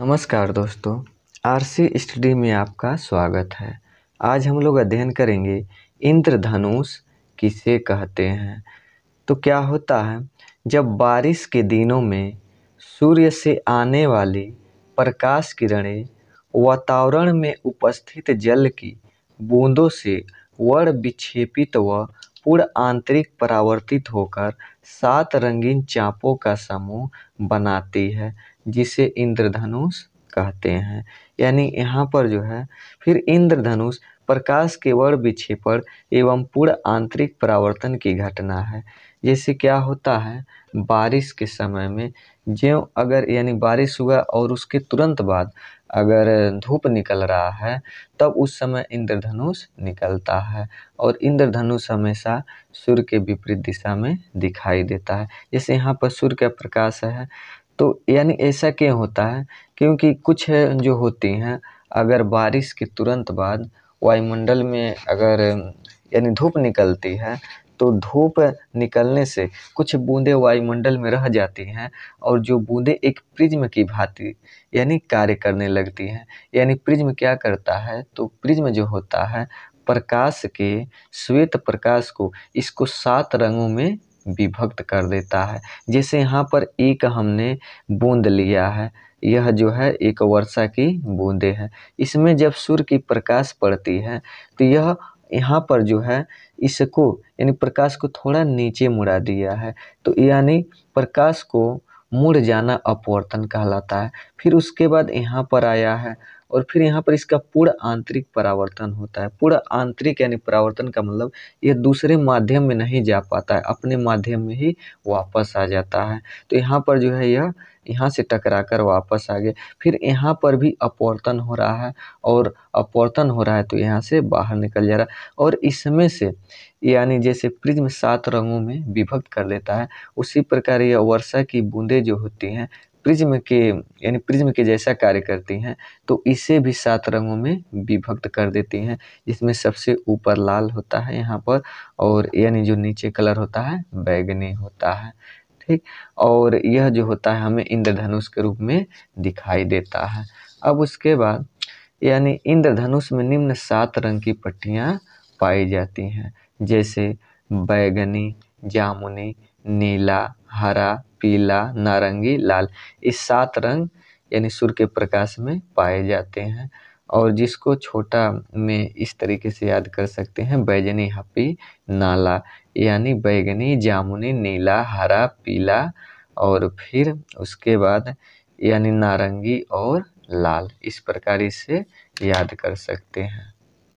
नमस्कार दोस्तों RC study में आपका स्वागत है आज हम लोग अध्ययन करेंगे इंद्रधनुष किसे कहते हैं तो क्या होता है जब बारिश के दिनों में सूर्य से आने वाली प्रकाश किरणें वातावरण में उपस्थित जल की बूंदों से वर विक्षेपित व पूर्ण आंतरिक परावर्तित होकर सात रंगीन चाँपों का समूह बनाती है जिसे इंद्रधनुष कहते हैं यानी यहाँ पर जो है फिर इंद्रधनुष प्रकाश के वर्ण विक्षेपण एवं पूर्ण आंतरिक परावर्तन की घटना है जैसे क्या होता है बारिश के समय में ज्यों अगर यानी बारिश हुआ और उसके तुरंत बाद अगर धूप निकल रहा है तब उस समय इंद्रधनुष निकलता है और इंद्रधनुष हमेशा सूर्य के विपरीत दिशा में दिखाई देता है जैसे यहाँ पर सूर्य का प्रकाश है तो यानी ऐसा क्यों होता है क्योंकि कुछ जो होती हैं अगर बारिश के तुरंत बाद वायुमंडल में अगर यानी धूप निकलती है तो धूप निकलने से कुछ बूंदें वायुमंडल में रह जाती हैं और जो बूंदें एक प्रिज्म की भांति यानी कार्य करने लगती हैं यानी प्रिज्म क्या करता है तो प्रिज्म जो होता है प्रकाश के श्वेत प्रकाश को इसको सात रंगों में विभक्त कर देता है जैसे यहाँ पर एक हमने बूंद लिया है यह जो है एक वर्षा की बूंदे हैं इसमें जब सूर्य की प्रकाश पड़ती है तो यह यहाँ पर जो है इसको यानी प्रकाश को थोड़ा नीचे मुड़ा दिया है तो यानी प्रकाश को मुड़ जाना अपवर्तन कहलाता है फिर उसके बाद यहाँ पर आया है और फिर यहाँ पर इसका पूर्ण आंतरिक परावर्तन होता है पूर्ण आंतरिक यानी परावर्तन का मतलब यह दूसरे माध्यम में नहीं जा पाता है अपने माध्यम में ही वापस आ जाता है तो यहाँ पर जो है यह यहाँ से टकरा कर वापस आ गए फिर यहाँ पर भी अपवर्तन हो रहा है और अपवर्तन हो रहा है तो यहाँ से बाहर निकल जा रहा है और इसमें से यानी जैसे प्रिज्म सात रंगों में विभक्त कर देता है उसी प्रकार यह वर्षा की बूंदें जो होती हैं प्रिज्म के यानी प्रिज्म के जैसा कार्य करती हैं तो इसे भी सात रंगों में विभक्त कर देती हैं जिसमें सबसे ऊपर लाल होता है यहाँ पर और यानी जो नीचे कलर होता है बैगनी होता है ठीक और यह जो होता है हमें इंद्रधनुष के रूप में दिखाई देता है अब उसके बाद यानी इंद्रधनुष में निम्न सात रंग की पट्टियाँ पाई जाती हैं जैसे बैगनी जामुनी नीला हरा पीला नारंगी लाल इस सात रंग यानी सूर्य के प्रकाश में पाए जाते हैं और जिसको छोटा में इस तरीके से याद कर सकते हैं बैजनी हपी नाला यानी बैगनी जामुनी नीला हरा पीला और फिर उसके बाद यानी नारंगी और लाल इस प्रकार इसे याद कर सकते हैं